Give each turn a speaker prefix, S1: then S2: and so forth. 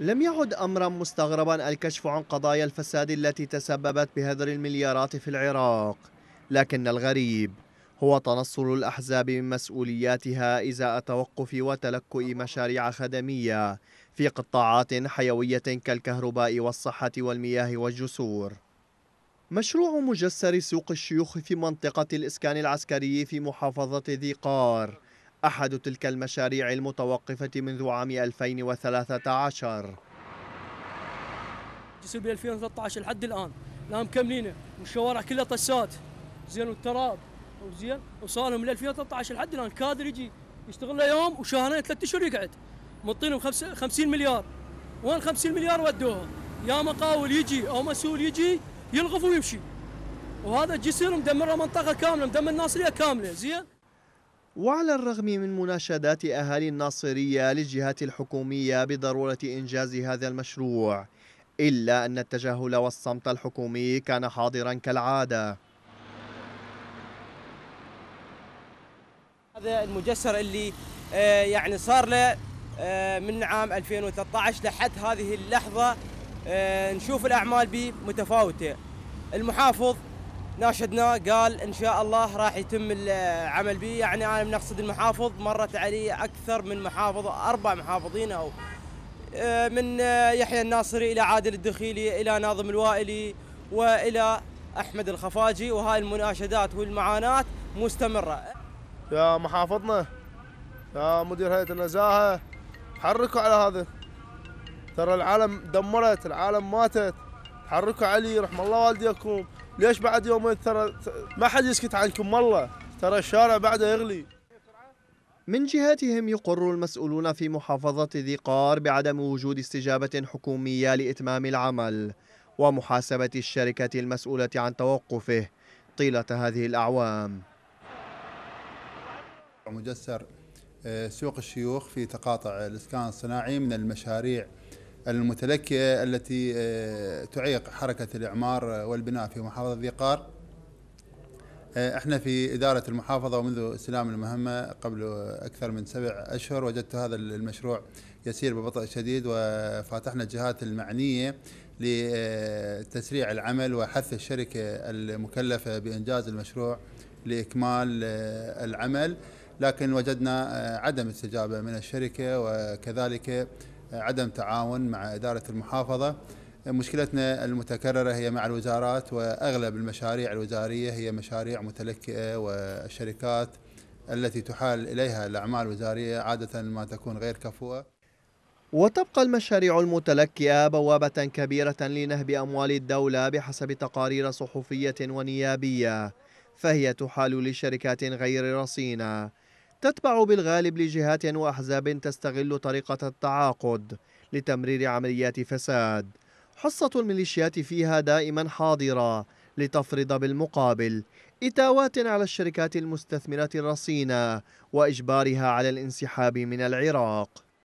S1: لم يعد أمرا مستغربا الكشف عن قضايا الفساد التي تسببت بهدر المليارات في العراق لكن الغريب هو تنصل الأحزاب من مسؤولياتها إزاء توقف وتلكؤ مشاريع خدمية في قطاعات حيوية كالكهرباء والصحة والمياه والجسور مشروع مجسر سوق الشيوخ في منطقة الإسكان العسكري في محافظة ذي قار أحد تلك المشاريع المتوقفة منذ عام 2013
S2: جسر 2013 لحد الآن لا مكملينه والشوارع كلها طسات زين والتراب وزين وصار لهم من 2013 لحد الآن كادر يجي يشتغل له يوم وشهرين ثلاث أشهر يقعد مطينهم 50 مليار وين 50 مليار ودوها يا مقاول يجي أو مسؤول يجي يلغف ويمشي وهذا الجسر مدمر منطقة كاملة مدمر الناصرية كاملة زين
S1: وعلى الرغم من مناشدات أهالي الناصرية للجهات الحكومية بضرورة إنجاز هذا المشروع إلا أن التجاهل والصمت الحكومي كان حاضرا كالعادة
S3: هذا المجسر اللي آه، يعني صار له آه، من عام 2013 لحد هذه اللحظة آه، نشوف الأعمال به متفاوتة المحافظ ناشدناه قال ان شاء الله راح يتم العمل به يعني انا من اقصد المحافظ مرت علي اكثر من محافظ اربع محافظين او آه، من آه، يحيى الناصري الى عادل الدخيلي الى ناظم الوائلي والى احمد الخفاجي وهاي المناشدات والمعاناه مستمره.
S1: يا محافظنا يا مدير هيئه النزاهه حركوا على هذا ترى العالم دمرت العالم ماتت حركوا علي رحم الله والديكم ليش بعد يومين ترى ما حد يسكت عنكم والله ترى الشارع بعده يغلي من جهتهم يقر المسؤولون في محافظة ذي قار بعدم وجود استجابة حكومية لإتمام العمل ومحاسبة الشركة المسؤولة عن توقفه طيلة هذه الأعوام
S4: مجسر آه، سوق الشيوخ في تقاطع الإسكان الصناعي من المشاريع المتلكئة التي آه، تعيق حركة الإعمار والبناء في محافظة ذي قار آه، احنا في إدارة المحافظة ومنذ استلام المهمة قبل أكثر من سبع أشهر وجدت هذا المشروع يسير ببطء شديد وفاتحنا الجهات المعنية لتسريع العمل وحث الشركة المكلفة بإنجاز المشروع لإكمال آه، العمل لكن وجدنا عدم استجابة من الشركة وكذلك عدم تعاون مع إدارة المحافظة مشكلتنا المتكررة هي مع الوزارات وأغلب المشاريع الوزارية هي مشاريع متلكئة والشركات التي تحال إليها الأعمال الوزارية عادة ما تكون غير كفوة
S1: وتبقى المشاريع المتلكئة بوابة كبيرة لنهب أموال الدولة بحسب تقارير صحفية ونيابية فهي تحال لشركات غير رصينة تتبع بالغالب لجهات وأحزاب تستغل طريقة التعاقد لتمرير عمليات فساد حصة الميليشيات فيها دائما حاضرة لتفرض بالمقابل إتاوات على الشركات المستثمرة الرصينة وإجبارها على الانسحاب من العراق